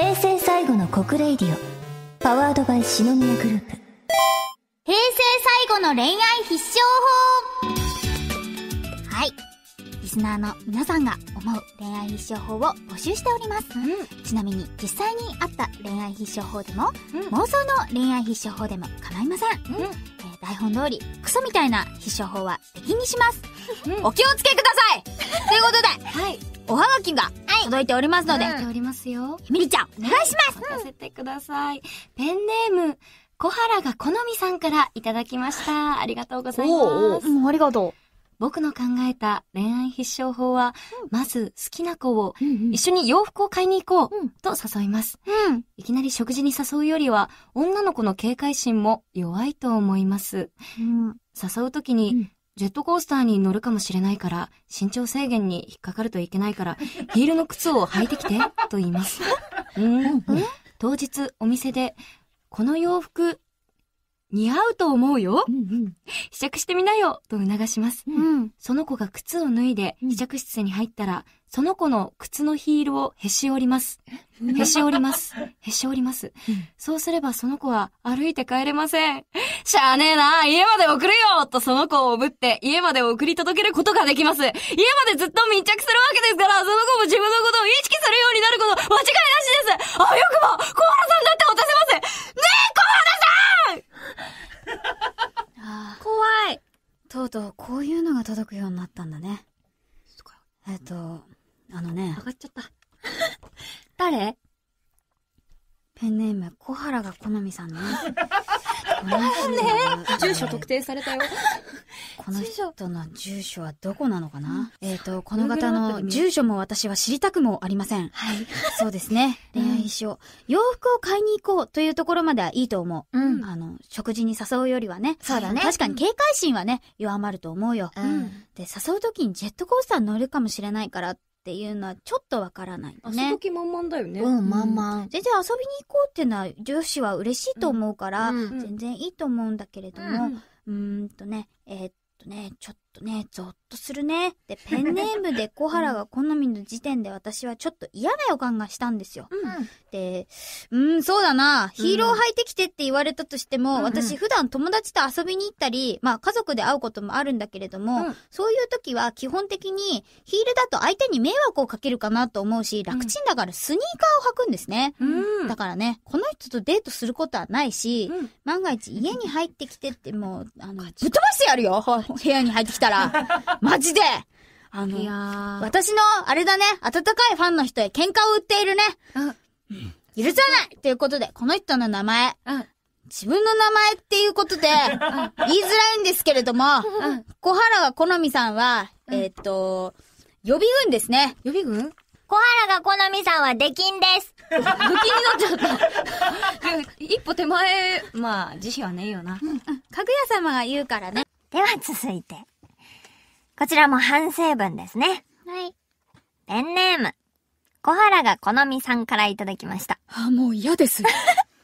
平成最後の国レイディオパワードバイ篠宮グループ平成最後の恋愛必勝法はいリスナーの皆さんが思う恋愛必勝法を募集しております、うん、ちなみに実際にあった恋愛必勝法でも、うん、妄想の恋愛必勝法でも構いません、うん、えー、台本通りクソみたいな必勝法は敵にします、お気をつけください ということで、はいおはがきが届いておりますので。届いておりますよ。みりちゃん、お願いします任せてください。ペンネーム、小原が好みさんからいただきました。ありがとうございます。おおありがとう。僕の考えた恋愛必勝法は、うん、まず好きな子を、一緒に洋服を買いに行こう、と誘います、うん。いきなり食事に誘うよりは、女の子の警戒心も弱いと思います。うん、誘うときに、ジェットコースターに乗るかもしれないから、身長制限に引っかかるといけないから、ヒールの靴を履いてきて、と言います。当日お店で、この洋服、似合うと思うよ、うんうん、試着してみなよと促します、うん、その子が靴を脱いで試着室に入ったら、その子の靴のヒールをへし折ります。へし折ります。へし折ります。うん、そうすればその子は歩いて帰れません。しゃあねえな、家まで送るよとその子をおぶって家まで送り届けることができます。家までずっと密着するわけですから、その子も自分のことを意識するようになること間違いなしですあ、よくも小原さんだって渡せますねえ、小原さん怖い。とうとうこういうのが届くようになったんだね。えっと、あのね、上がっちゃった。誰ペンネーム、小原が好みさんね。ね住所特定されたよ。この人の住所はどこなのかな、うん、えっ、ー、と、この方の住所も私は知りたくもありません。はい。そうですね。恋愛一生。洋服を買いに行こうというところまではいいと思う。うん。あの、食事に誘うよりはね。そうだね。確かに警戒心はね、弱まると思うよ。うん。で、誘う時にジェットコースター乗るかもしれないからっていうのはちょっとわからないのね。遊ぶ気満々だよね。うん、満々、うん。全然遊びに行こうっていうのは女子は嬉しいと思うから、うんうん、全然いいと思うんだけれども、うん、うんとね、えー、っとね、ちょっと。とね、ゾッとするね。で、ペンネームで小原が好みの時点で私はちょっと嫌な予感がしたんですよ。うん、で、うん、そうだな。ヒーロー履いてきてって言われたとしても、うん、私普段友達と遊びに行ったり、まあ家族で会うこともあるんだけれども、うん、そういう時は基本的にヒールだと相手に迷惑をかけるかなと思うし、楽ちんだからスニーカーを履くんですね。だからね、この人とデートすることはないし、万が一家に入ってきてってもう、あの、ぶっ飛ばしてやるよ部屋に入ってきたから。マジであの、私の、あれだね、温かいファンの人へ喧嘩を売っているね。うん、許さないということで、この人の名前、うん、自分の名前っていうことで、言いづらいんですけれども、うん、小原が好みさんは、えっ、ー、と、予備軍ですね。予備軍小原が好みさんは出禁です。不気になっちゃった。一歩手前、まあ、自信はねえよな。うん、かぐや様が言うからね。では続いて。こちらも反省文ですね。はい。ペンネーム。小原が好みさんからいただきました。あ、もう嫌です。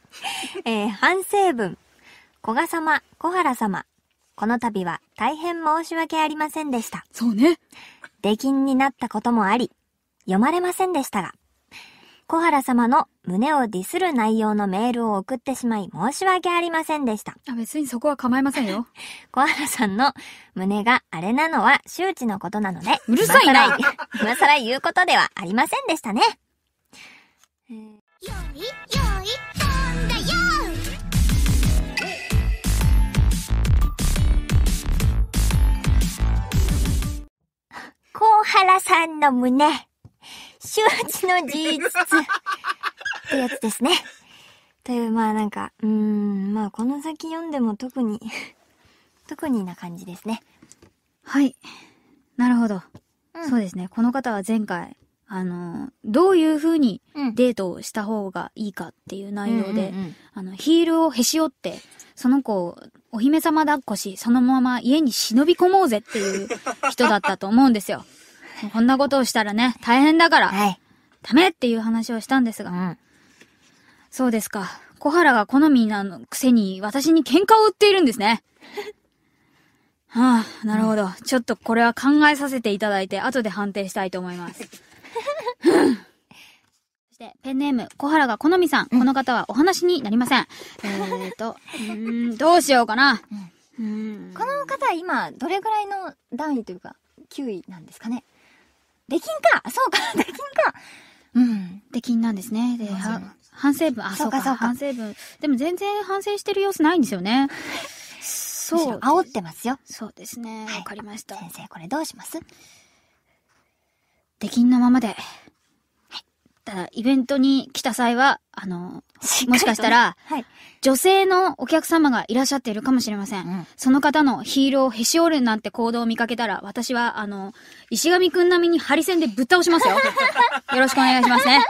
えー、反省文。小賀様、小原様。この度は大変申し訳ありませんでした。そうね。出禁になったこともあり、読まれませんでしたが、小原様の胸をディスる内容のメールを送ってしまい申し訳ありませんでした。あ別にそこは構いませんよ。小原さんの胸があれなのは周知のことなので、うるさいな 今更言うことではありませんでしたね。小原さんの胸。周知の事実。ってやつですね。という、まあなんか、うん、まあこの先読んでも特に 特にな感じですね。はい。なるほど。うん、そうですね。この方は前回、あの、どういう風にデートをした方がいいかっていう内容で、あの、ヒールをへし折って、その子をお姫様抱っこし、そのまま家に忍び込もうぜっていう人だったと思うんですよ。こんなことをしたらね、大変だから、はい、ダメっていう話をしたんですが、うん、そうですか。小原が好みなのくせに私に喧嘩を売っているんですね。は あ、なるほど、ちょっとこれは考えさせていただいて、後で判定したいと思います。そして、ペンネーム、小原が好みさん。この方はお話になりません。えーと、うんどうしようかな。うん、この方は今、どれぐらいの段位というか、9位なんですかねできんかそうか できんかうん。できんなんですね。で、反省文、あ、そうか、そうか。反省文。でも全然反省してる様子ないんですよね。そう。煽ってますよ。そうですね。わ、はい、かりました。先生、これどうしますできんのままで。はい。ただ、イベントに来た際は、あの、もしかしたら、はい、女性のお客様がいらっしゃっているかもしれません。うん、その方のヒールをへし折るなんて行動を見かけたら、私は、あの、石神くん並みにハリセンでぶっ倒しますよ。よろしくお願いしますね。